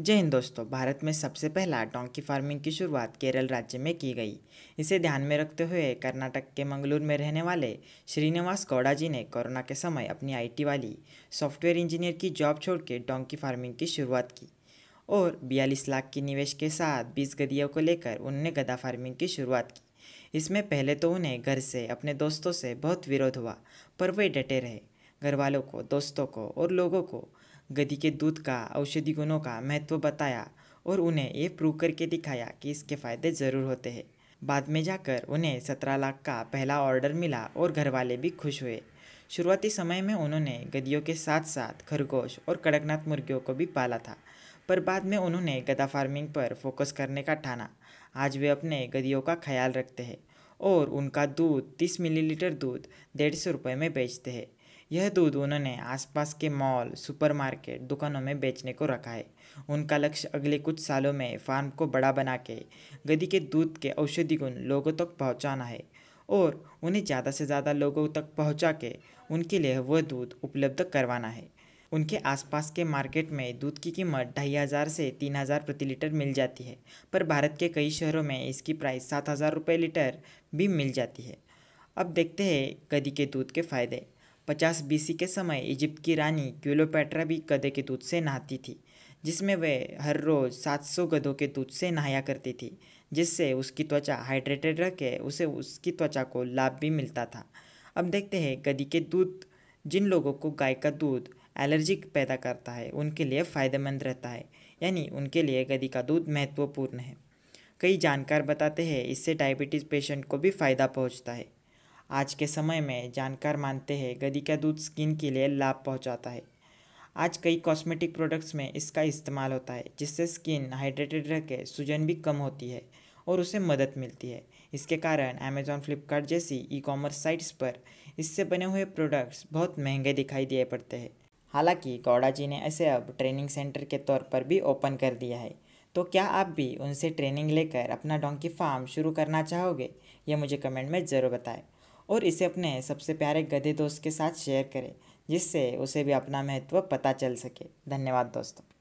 जय हिंद दोस्तों भारत में सबसे पहला डोंकी फार्मिंग की शुरुआत केरल राज्य में की गई इसे ध्यान में रखते हुए कर्नाटक के मंगलूर में रहने वाले श्रीनिवास गौड़ा जी ने कोरोना के समय अपनी आईटी वाली सॉफ्टवेयर इंजीनियर की जॉब छोड़ के डोंकी फार्मिंग की शुरुआत की और बयालीस लाख की निवेश के साथ बीस गदियों को लेकर उनने गदा फार्मिंग की शुरुआत की इसमें पहले तो उन्हें घर से अपने दोस्तों से बहुत विरोध हुआ पर वे डटे रहे घर वालों को दोस्तों को और लोगों को गधी के दूध का औषधि गुणों का महत्व बताया और उन्हें ये प्रूव करके दिखाया कि इसके फ़ायदे ज़रूर होते हैं बाद में जाकर उन्हें सत्रह लाख का पहला ऑर्डर मिला और घर वाले भी खुश हुए शुरुआती समय में उन्होंने गदियों के साथ साथ खरगोश और कड़कनाथ मुर्गियों को भी पाला था पर बाद में उन्होंने गदा फार्मिंग पर फोकस करने का ठाना आज वे अपने गदियों का ख्याल रखते हैं और उनका दूध 30 मिलीलीटर दूध डेढ़ सौ रुपये में बेचते हैं यह दूध उन्होंने आसपास के मॉल सुपरमार्केट दुकानों में बेचने को रखा है उनका लक्ष्य अगले कुछ सालों में फार्म को बड़ा बना के गदी के दूध के औषधि गुण लोगों तक तो पहुंचाना है और उन्हें ज़्यादा से ज़्यादा लोगों तक पहुंचा के उनके लिए वह दूध उपलब्ध करवाना है उनके आसपास के मार्केट में दूध की कीमत ढाई हज़ार से तीन हज़ार प्रति लीटर मिल जाती है पर भारत के कई शहरों में इसकी प्राइस सात हज़ार रुपये लीटर भी मिल जाती है अब देखते हैं गदी के दूध के फायदे पचास बीसी के समय इजिप्त की रानी क्यूलोपैट्रा भी गधे के दूध से नहाती थी जिसमें वह हर रोज़ सात सौ गधों के दूध से नहाया करती थी जिससे उसकी त्वचा हाइड्रेटेड रखे उसे उसकी त्वचा को लाभ भी मिलता था अब देखते हैं गधी के दूध जिन लोगों को गाय का दूध एलर्जिक पैदा करता है उनके लिए फ़ायदेमंद रहता है यानी उनके लिए गधी का दूध महत्वपूर्ण है कई जानकार बताते हैं इससे डायबिटीज़ पेशेंट को भी फ़ायदा पहुंचता है आज के समय में जानकार मानते हैं गदी का दूध स्किन के लिए लाभ पहुंचाता है आज कई कॉस्मेटिक प्रोडक्ट्स में इसका इस्तेमाल होता है जिससे स्किन हाइड्रेटेड रह के सूजन भी कम होती है और उसे मदद मिलती है इसके कारण अमेजॉन फ्लिपकार्ट जैसी ई कॉमर्स साइट्स पर इससे बने हुए प्रोडक्ट्स बहुत महंगे दिखाई दिए पड़ते हैं हालांकि गौड़ा जी ने ऐसे अब ट्रेनिंग सेंटर के तौर पर भी ओपन कर दिया है तो क्या आप भी उनसे ट्रेनिंग लेकर अपना डोंकी फार्म शुरू करना चाहोगे ये मुझे कमेंट में ज़रूर बताएं और इसे अपने सबसे प्यारे गधे दोस्त के साथ शेयर करें जिससे उसे भी अपना महत्व पता चल सके धन्यवाद दोस्तों